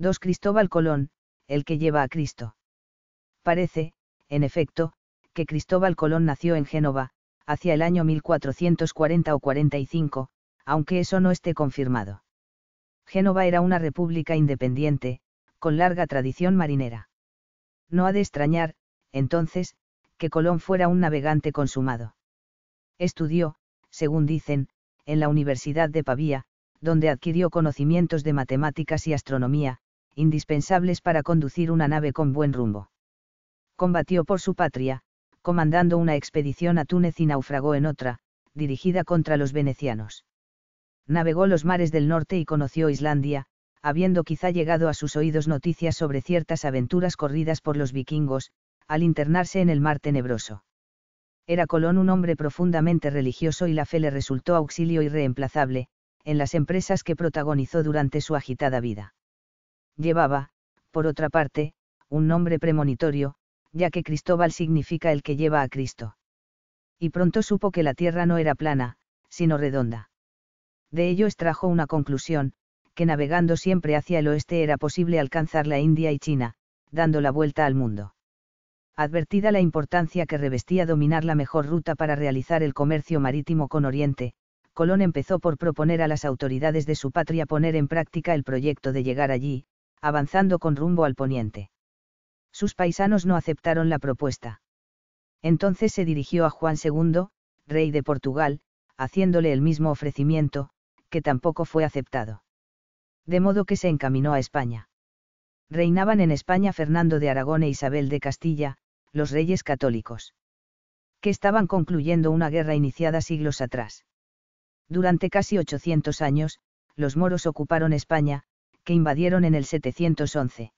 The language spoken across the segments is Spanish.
2. Cristóbal Colón, el que lleva a Cristo. Parece, en efecto, que Cristóbal Colón nació en Génova, hacia el año 1440 o 45, aunque eso no esté confirmado. Génova era una república independiente, con larga tradición marinera. No ha de extrañar, entonces, que Colón fuera un navegante consumado. Estudió, según dicen, en la Universidad de Pavía, donde adquirió conocimientos de matemáticas y astronomía, indispensables para conducir una nave con buen rumbo. Combatió por su patria, comandando una expedición a Túnez y naufragó en otra, dirigida contra los venecianos. Navegó los mares del norte y conoció Islandia, habiendo quizá llegado a sus oídos noticias sobre ciertas aventuras corridas por los vikingos, al internarse en el mar tenebroso. Era Colón un hombre profundamente religioso y la fe le resultó auxilio irreemplazable, en las empresas que protagonizó durante su agitada vida llevaba, por otra parte, un nombre premonitorio, ya que Cristóbal significa el que lleva a Cristo. Y pronto supo que la tierra no era plana, sino redonda. De ello extrajo una conclusión, que navegando siempre hacia el oeste era posible alcanzar la India y China, dando la vuelta al mundo. Advertida la importancia que revestía dominar la mejor ruta para realizar el comercio marítimo con Oriente, Colón empezó por proponer a las autoridades de su patria poner en práctica el proyecto de llegar allí, avanzando con rumbo al poniente. Sus paisanos no aceptaron la propuesta. Entonces se dirigió a Juan II, rey de Portugal, haciéndole el mismo ofrecimiento, que tampoco fue aceptado. De modo que se encaminó a España. Reinaban en España Fernando de Aragón e Isabel de Castilla, los reyes católicos. Que estaban concluyendo una guerra iniciada siglos atrás. Durante casi 800 años, los moros ocuparon España, que invadieron en el 711.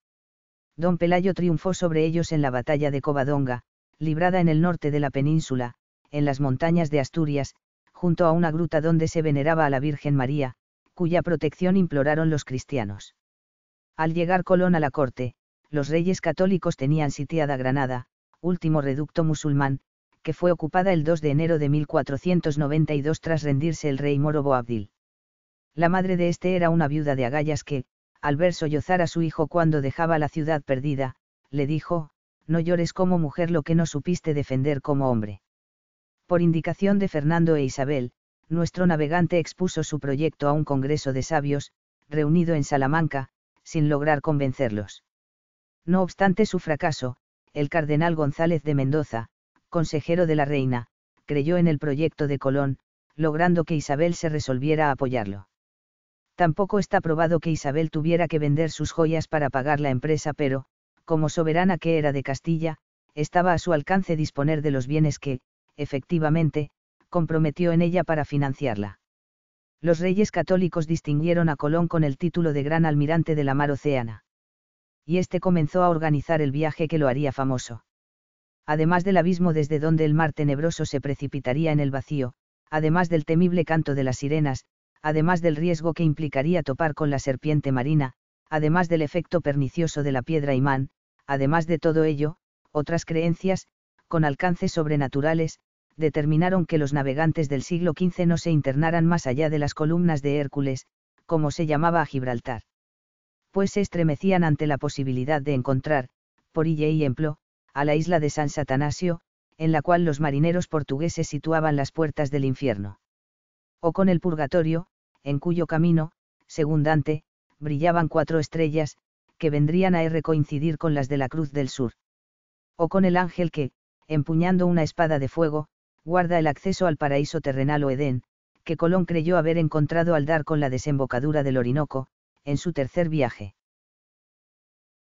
Don Pelayo triunfó sobre ellos en la batalla de Covadonga, librada en el norte de la península, en las montañas de Asturias, junto a una gruta donde se veneraba a la Virgen María, cuya protección imploraron los cristianos. Al llegar Colón a la corte, los reyes católicos tenían sitiada Granada, último reducto musulmán, que fue ocupada el 2 de enero de 1492 tras rendirse el rey moro Boabdil. La madre de este era una viuda de agallas que, al ver sollozar a su hijo cuando dejaba la ciudad perdida, le dijo, no llores como mujer lo que no supiste defender como hombre. Por indicación de Fernando e Isabel, nuestro navegante expuso su proyecto a un congreso de sabios, reunido en Salamanca, sin lograr convencerlos. No obstante su fracaso, el cardenal González de Mendoza, consejero de la reina, creyó en el proyecto de Colón, logrando que Isabel se resolviera a apoyarlo. Tampoco está probado que Isabel tuviera que vender sus joyas para pagar la empresa, pero, como soberana que era de Castilla, estaba a su alcance disponer de los bienes que, efectivamente, comprometió en ella para financiarla. Los reyes católicos distinguieron a Colón con el título de Gran Almirante de la Mar Oceana. Y este comenzó a organizar el viaje que lo haría famoso. Además del abismo desde donde el mar tenebroso se precipitaría en el vacío, además del temible canto de las sirenas, además del riesgo que implicaría topar con la serpiente marina, además del efecto pernicioso de la piedra imán, además de todo ello, otras creencias, con alcances sobrenaturales, determinaron que los navegantes del siglo XV no se internaran más allá de las columnas de Hércules, como se llamaba a Gibraltar. Pues se estremecían ante la posibilidad de encontrar, por y Emplo, a la isla de San Satanasio, en la cual los marineros portugueses situaban las puertas del infierno o con el purgatorio, en cuyo camino, según Dante, brillaban cuatro estrellas, que vendrían a R coincidir con las de la Cruz del Sur. O con el ángel que, empuñando una espada de fuego, guarda el acceso al paraíso terrenal o Edén, que Colón creyó haber encontrado al dar con la desembocadura del Orinoco, en su tercer viaje.